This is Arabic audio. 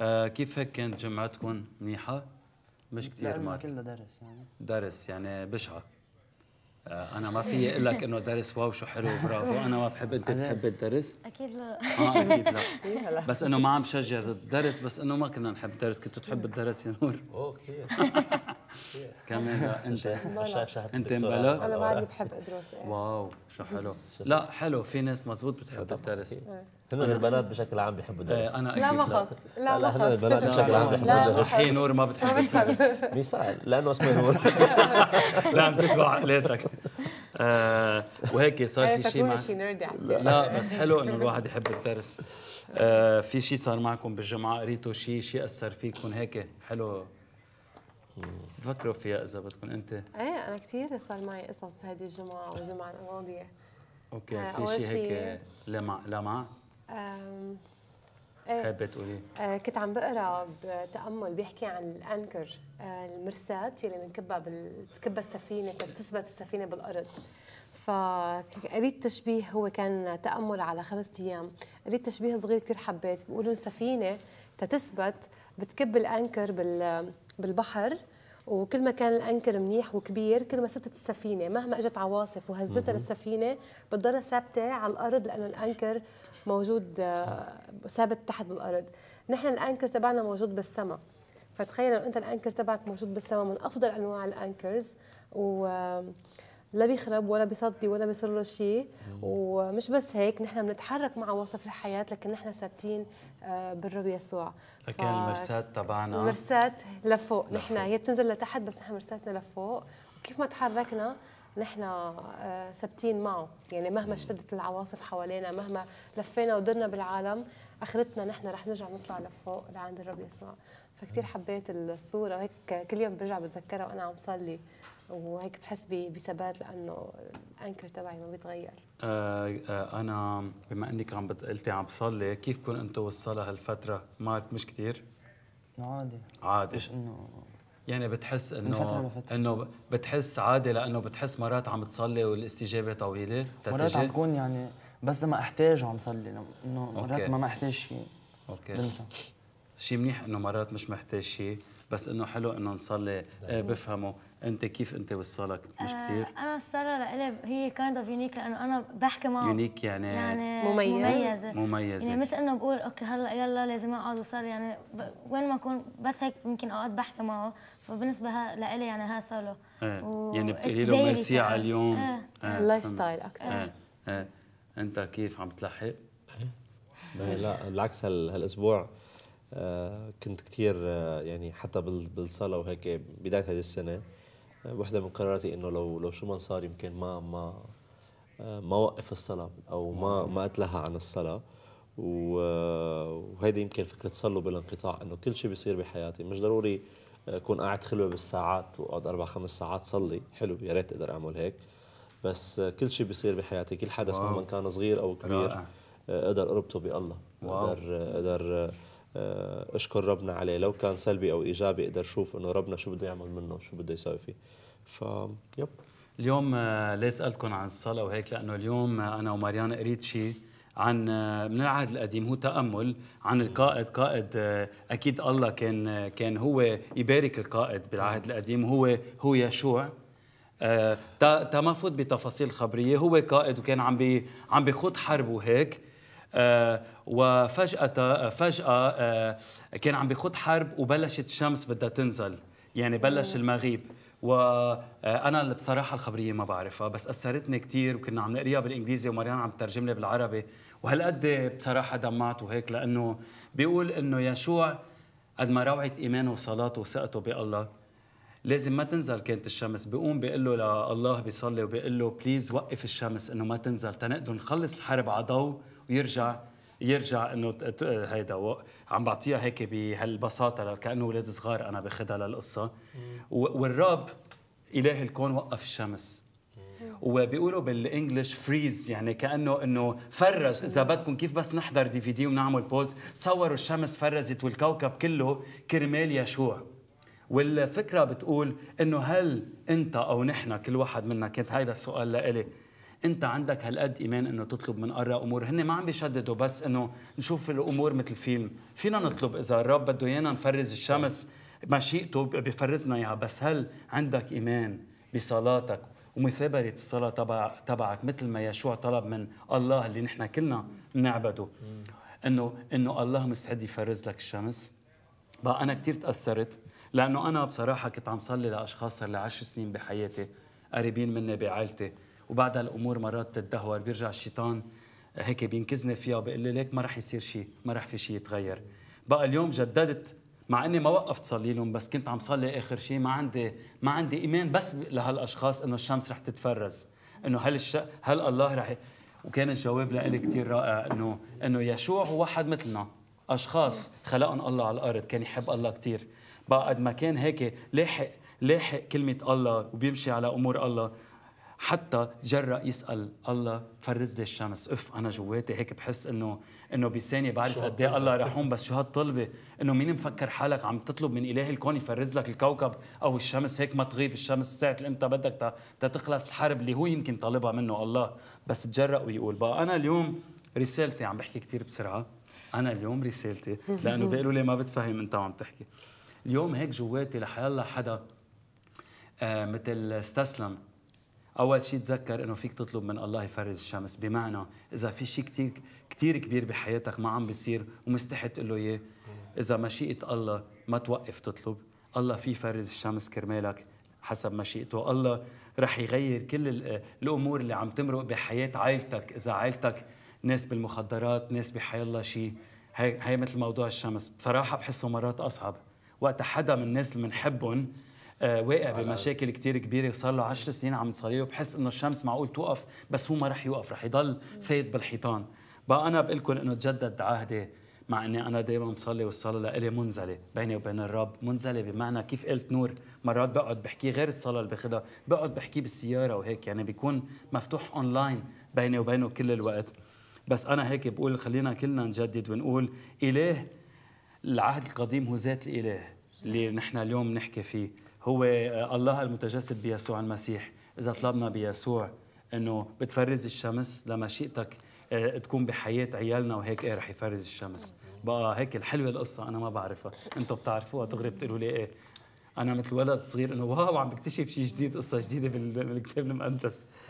آه كيف هيك كانت جامعتكم منيحه؟ مش كثير ما كلنا درس يعني درس يعني بشعه آه انا ما في اقول لك انه درس واو شو حلو برافو انا ما بحب انت بتحب الدرس اكيد لا اه اكيد لا بس انه ما عم بشجع الدرس بس انه ما كنا نحب الدرس كنت تحب الدرس يا نور اوه كثير كمان انت شايف انت مبلا انا بعدني بحب ادرس يعني. واو شو حلو لا حلو في ناس مزبوط بتحب تدرس هن إيه. البنات بشكل عام بيحبوا الدرس إيه، انا لا ما خص لا ما خص البنات بشكل عام بيحبوا الدرس هي نور ما بتحب الدرس مثال لانه اسمه نور لا عم تشبع عقلاتك آه، وهيك صار في شيء مع... لا بس حلو انه الواحد يحب الدرس آه، في شيء صار معكم بالجمعه قريتوا شيء شيء اثر فيكم هيك حلو فكروا فيها اذا بدكم انت ايه انا كثير صار معي قصص بهذه الجمعه والجمعه الماضيه اوكي آه في شيء هيك لمع لمع ايه حابه تقولي آه كنت عم بقرا بتامل بيحكي عن الانكر آه المرسات يلي بنكبها بتكبها السفينه تثبت السفينه بالارض فقريت تشبيه هو كان تامل على خمسة ايام قريت تشبيه صغير كثير حبيت بيقولوا السفينه تتثبت بتكب الانكر بال بالبحر وكل ما كان الانكر منيح وكبير كل ما ثبتت السفينه مهما اجت عواصف وهزتها للسفينه بتضلها ثابته على الارض لانه الانكر موجود آه، ثابت تحت بالارض نحن الانكر تبعنا موجود بالسماء فتخيل لو انت الانكر تبعك موجود بالسماء من افضل انواع الانكرز و لا بيخرب ولا بيصدي ولا بيصير له شيء ومش بس هيك نحن بنتحرك مع وصف الحياه لكن نحن ثابتين آه، بالرب يسوع فكان ف... المرسات تبعنا المرسات لفوق نحن هي بتنزل لتحت بس نحن مرساتنا لفوق وكيف ما تحركنا نحن آه، ثابتين معه يعني مهما اشتدت العواصف حوالينا مهما لفينا ودرنا بالعالم اخرتنا نحن رح نرجع نطلع لفوق لعند الرب يسوع فكتير حبيت الصوره هيك كل يوم برجع بتذكرها وانا عم صلي وهيك بحس بثبات لانه الانكر تبعي ما بيتغير آه آه انا بما انك عم قلتي عم بصلي كون انتم والصلاه هالفتره مارك مش كثير عادي عادي مش انه يعني بتحس انه انه بتحس عادي لانه بتحس مرات عم تصلي والاستجابه طويله تتجي. مرات عم بكون يعني بس لما احتاج عم صلي انه مرات ما ما احتاج شيء اوكي بنسى. شيء منيح انه مرات مش محتاج شيء بس انه حلو انه نصلي آه، بفهمه انت كيف انت والصلاه مش آه، كثير؟ انا الصلاه لإلي هي كايند اوف يونيك لانه انا بحكي معه يونيك يعني, يعني مميز مميز, مميز يعني مش انه بقول اوكي هلا يلا لازم اقعد وصلي يعني وين ما اكون بس هيك يمكن اوقات بحكي معه فبالنسبه لإلي يعني ها صلاه آه و... يعني بتقولي له ميرسي على اليوم اللايف ستايل اكثر انت كيف عم تلحق؟ إيه، لا بالعكس هالاسبوع كنت كثير يعني حتى بالصلاه وهيك بدايه هذه السنه وحده من قراراتي انه لو لو شو ما صار يمكن ما ما ما وقف الصلاه او ما ما اتلهى عن الصلاه وهيدي يمكن فكره صلوا بالانقطاع انه كل شيء بيصير بحياتي مش ضروري اكون قاعد خلوه بالساعات واقعد اربع خمس ساعات صلي حلو يا ريت اقدر اعمل هيك بس كل شيء بيصير بحياتي كل حدث مهما كان صغير او كبير رائع. اقدر اربطه بالله اقدر اقدر آه، اشكر ربنا عليه لو كان سلبي او ايجابي اقدر اشوف انه ربنا شو بده يعمل منه شو بده يسوي فيه ف يب اليوم آه، ليه سالتكم عن الصلاه وهيك لانه اليوم آه، انا وماريانا قريت شيء عن من العهد القديم هو تامل عن القائد قائد اكيد الله كان كان هو يبارك القائد بالعهد القديم هو هو يشوع تا ما فوت بتفاصيل خبريه هو قائد وكان عم بي عم بيخوض حرب وهيك آه، وفجأة فجأة آه، كان عم بيخوض حرب وبلشت الشمس بدها تنزل يعني بلش المغيب وانا آه، اللي بصراحه الخبريه ما بعرفها بس اثرتني كثير وكنا عم نقريها بالانجليزي ومريان عم تترجم لي بالعربي وهالقد بصراحه دمعت وهيك لانه بيقول انه يشوع قد ما روعه ايمانه وصلاته وثقته بالله لازم ما تنزل كانت الشمس بيقوم بيقول له لله بيصلي وبيقول له بليز وقف الشمس انه ما تنزل تنقدر نخلص الحرب على ضوء ويرجع يرجع انه هيدا عم بعطيها هيك بهالبساطه كانه اولاد صغار انا باخذها للقصه والرب اله الكون وقف الشمس وبيقولوا بالانجلش فريز يعني كانه انه فرز اذا نعم. بدكم كيف بس نحضر دي في دي ونعمل بوز تصوروا الشمس فرزت والكوكب كله كرمال يشوع والفكره بتقول انه هل انت او نحن كل واحد منا كانت هيدا السؤال لإلي انت عندك هالقد ايمان انه تطلب من الله امور هن ما عم بيشددوا بس انه نشوف الامور مثل فيلم فينا نطلب اذا الرب بده ايانا نفرز الشمس مشيئته بيفرزنا اياها بس هل عندك ايمان بصلاتك ومثابرة الصلاة تبع تبعك مثل ما يشوع طلب من الله اللي نحن كلنا بنعبده انه انه الله مستعد يفرز لك الشمس بقى انا كثير تاثرت لانه انا بصراحه كنت عم صلي لاشخاص صار لي 10 سنين بحياتي قريبين مني بعائلتي وبعدها الامور مرات بتتدهور بيرجع الشيطان آه، هيك بينكزني فيها وبيقول لي ليك ما رح يصير شيء ما رح في شيء يتغير بقى اليوم جددت مع اني ما وقفت صلي لهم بس كنت عم صلي اخر شيء ما عندي ما عندي ايمان بس لهالاشخاص انه الشمس رح تتفرز انه هل الش... هل الله رح وكان الجواب لإلي كثير رائع انه انه يشوع هو واحد مثلنا اشخاص خلقهم الله على الارض كان يحب الله كثير بقى قد ما كان هيك لاحق لاحق كلمه الله وبيمشي على امور الله حتى جرأ يسأل الله فرز لي الشمس اف انا جواتي هيك بحس انه انه بثانيه بعرف قد ايه الله رحوم بس شو هالطلبه انه مين مفكر حالك عم تطلب من اله الكون يفرز لك الكوكب او الشمس هيك ما تغيب الشمس ساعه اللي انت بدك تتخلص الحرب اللي هو يمكن طالبها منه الله بس تجرأ ويقول بقى انا اليوم رسالتي عم بحكي كثير بسرعه انا اليوم رسالتي لانه بيقولوا لي ما بتفهم انت وعم تحكي اليوم هيك جواتي لحيالله حدا آه مثل استسلم اول شيء تذكر انه فيك تطلب من الله يفرز الشمس بمعنى اذا في شيء كثير كثير كبير بحياتك ما عم بيصير ومستحي تقول له اياه اذا مشيئه الله ما توقف تطلب الله في فرز الشمس كرمالك حسب مشيئته الله رح يغير كل الامور اللي عم تمرق بحياه عائلتك اذا عائلتك ناس بالمخدرات ناس بحي الله شيء هي هي مثل موضوع الشمس بصراحه بحسه مرات اصعب وقت حدا من الناس اللي بنحبهم آه، واقع بمشاكل كتير كبيره صار له 10 سنين عم تصلي وبحس بحس انه الشمس معقول توقف بس هو ما رح يوقف رح يضل فايت بالحيطان بقى انا بقول لكم انه تجدد عهدي مع اني انا دائما مصلي والصلاه لإلي منزله بيني وبين الرب منزله بمعنى كيف قلت نور مرات بقعد بحكي غير الصلاه اللي باخذها بقعد بحكي بالسياره وهيك يعني بيكون مفتوح اونلاين بيني وبينه كل الوقت بس انا هيك بقول خلينا كلنا نجدد ونقول اله العهد القديم هو ذات الاله اللي نحن اليوم نحكي فيه هو آه، الله المتجسد بيسوع المسيح إذا طلبنا بيسوع أنه بتفرز الشمس لمشيئتك آه، تكون بحياة عيالنا وهيك إيه رح يفرز الشمس بقى هيك الحلوة القصة أنا ما بعرفها أنتم بتعرفوها تغرب بتقولوا لي إيه انا مثل ولد صغير انه واو عم بكتشف شيء جديد قصه جديده بالكتاب المقدس